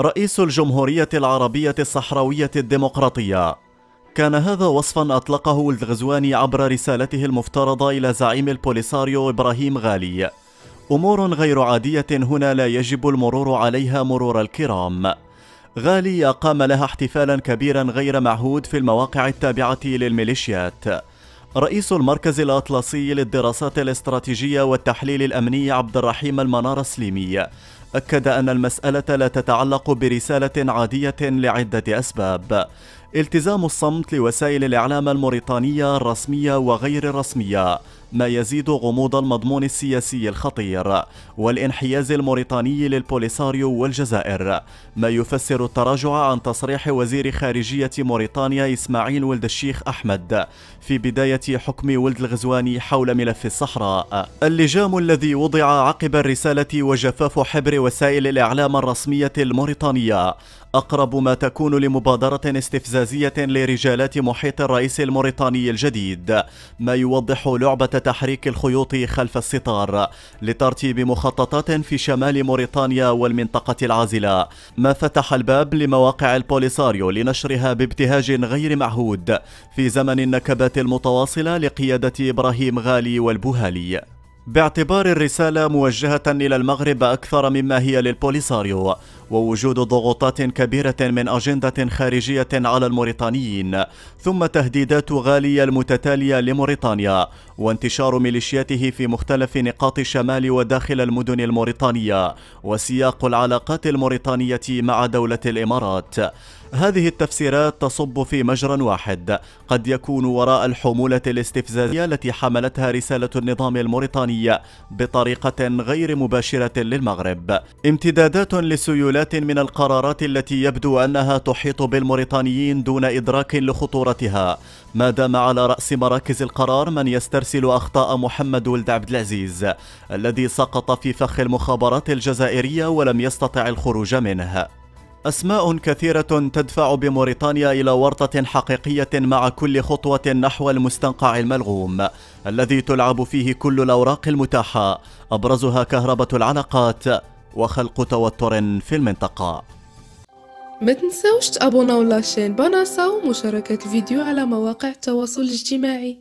رئيس الجمهورية العربية الصحراوية الديمقراطية كان هذا وصفا أطلقه الغزواني عبر رسالته المفترضة إلى زعيم البوليساريو إبراهيم غالي أمور غير عادية هنا لا يجب المرور عليها مرور الكرام غالي أقام لها احتفالا كبيرا غير معهود في المواقع التابعة للميليشيات رئيس المركز الأطلسي للدراسات الاستراتيجية والتحليل الأمني عبد الرحيم المنار السليمي أكد أن المسألة لا تتعلق برسالة عادية لعدة أسباب التزام الصمت لوسائل الإعلام الموريتانية الرسمية وغير الرسمية ما يزيد غموض المضمون السياسي الخطير والانحياز الموريتاني للبوليساريو والجزائر ما يفسر التراجع عن تصريح وزير خارجية موريتانيا إسماعيل ولد الشيخ أحمد في بداية حكم ولد الغزواني حول ملف الصحراء اللجام الذي وضع عقب الرسالة وجفاف حبر وسائل الإعلام الرسمية الموريتانية أقرب ما تكون لمبادرة استفزازية لرجالات محيط الرئيس الموريتاني الجديد ما يوضح لعبة تحريك الخيوط خلف الستار لترتيب مخططات في شمال موريتانيا والمنطقة العازلة ما فتح الباب لمواقع البوليساريو لنشرها بابتهاج غير معهود في زمن النكبات المتواصلة لقيادة إبراهيم غالي والبوهالي باعتبار الرسالة موجهة إلى المغرب أكثر مما هي للبوليساريو ووجود ضغوطات كبيرة من أجندة خارجية على الموريتانيين ثم تهديدات غالية المتتالية لموريتانيا وانتشار ميليشياته في مختلف نقاط الشمال وداخل المدن الموريتانية وسياق العلاقات الموريتانية مع دولة الإمارات هذه التفسيرات تصب في مجرى واحد قد يكون وراء الحمولة الاستفزازية التي حملتها رسالة النظام الموريتاني بطريقة غير مباشرة للمغرب امتدادات لسيولات سلسلة من القرارات التي يبدو أنها تحيط بالموريتانيين دون إدراك لخطورتها ما دام على رأس مراكز القرار من يسترسل أخطاء محمد ولد عبد العزيز الذي سقط في فخ المخابرات الجزائرية ولم يستطع الخروج منه أسماء كثيرة تدفع بموريتانيا إلى ورطة حقيقية مع كل خطوة نحو المستنقع الملغوم الذي تلعب فيه كل الأوراق المتاحة أبرزها كهربة العلاقات وخلق توتر في المنطقة ما تنساوش تابوناو لاشين باناسا ومشاركة الفيديو على مواقع التواصل الاجتماعي